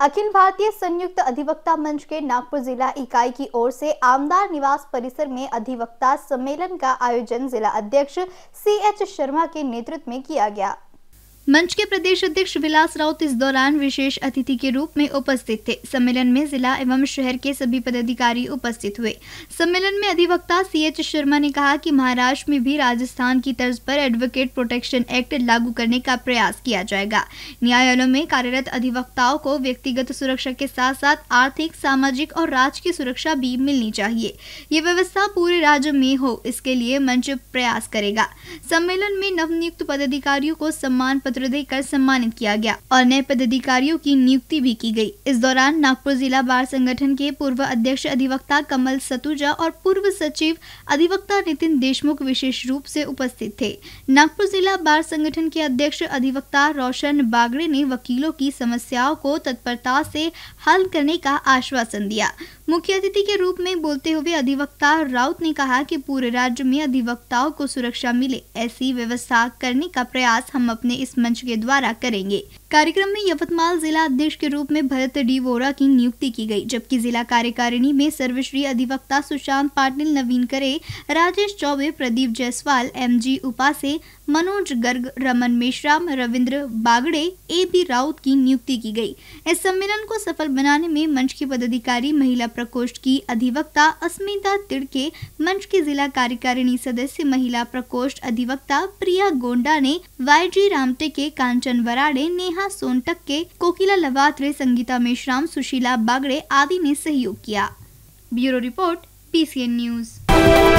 अखिल भारतीय संयुक्त अधिवक्ता मंच के नागपुर जिला इकाई की ओर से आमदार निवास परिसर में अधिवक्ता सम्मेलन का आयोजन जिला अध्यक्ष सी एच शर्मा के नेतृत्व में किया गया मंच के प्रदेश अध्यक्ष विलास राउत इस दौरान विशेष अतिथि के रूप में उपस्थित थे सम्मेलन में जिला एवं शहर के सभी पदाधिकारी उपस्थित हुए सम्मेलन में अधिवक्ता सी एच शर्मा ने कहा कि महाराष्ट्र में भी राजस्थान की तर्ज पर एडवोकेट प्रोटेक्शन एक्ट लागू करने का प्रयास किया जाएगा न्यायालयों में कार्यरत अधिवक्ताओं को व्यक्तिगत सुरक्षा के साथ साथ आर्थिक सामाजिक और राजकीय सुरक्षा भी मिलनी चाहिए ये व्यवस्था पूरे राज्य में हो इसके लिए मंच प्रयास करेगा सम्मेलन में नवनियुक्त पदाधिकारियों को सम्मान पत्र पत्र कर सम्मानित किया गया और नए पदाधिकारियों की नियुक्ति भी की गई। इस दौरान नागपुर जिला बार संगठन के पूर्व अध्यक्ष अधिवक्ता कमल सतुजा और पूर्व सचिव अधिवक्ता नितिन देशमुख विशेष रूप से उपस्थित थे नागपुर जिला बार संगठन के अध्यक्ष अधिवक्ता रोशन बागड़े ने वकीलों की समस्याओं को तत्परता से हल करने का आश्वासन दिया मुख्य अतिथि के रूप में बोलते हुए अधिवक्ता राउत ने कहा कि पूरे राज्य में अधिवक्ताओं को सुरक्षा मिले ऐसी व्यवस्था करने का प्रयास हम अपने इस मंच के द्वारा करेंगे कार्यक्रम में यवतमाल जिला अध्यक्ष के रूप में भरत डी वोरा की नियुक्ति की गई जबकि जिला कार्यकारिणी में सर्वश्री अधिवक्ता Sushant Patil Naveen Kare Rajesh Choubey Pradeep Jaiswal M G Upase Manoj Garg Raman Meshram Ravindra Bagde A B Raut की नियुक्ति की गई इस सम्मेलन को सफल बनाने में मंच की पदाधिकारी महिला प्रकोष्ठ की अधिवक्ता अस्मिता तिड़के मंच के जिला कार्यकारिणी सदस्य महिला प्रकोष्ठ अधिवक्ता प्रिया गोंडा ने वाई जी रामटे के कांचन वराड़े नेहा नेहा सोनटक्के कोकिला लवात्रे संगीता मेश्राम सुशीला बागड़े आदि ने सहयोग किया ब्यूरो रिपोर्ट पीसीएन न्यूज़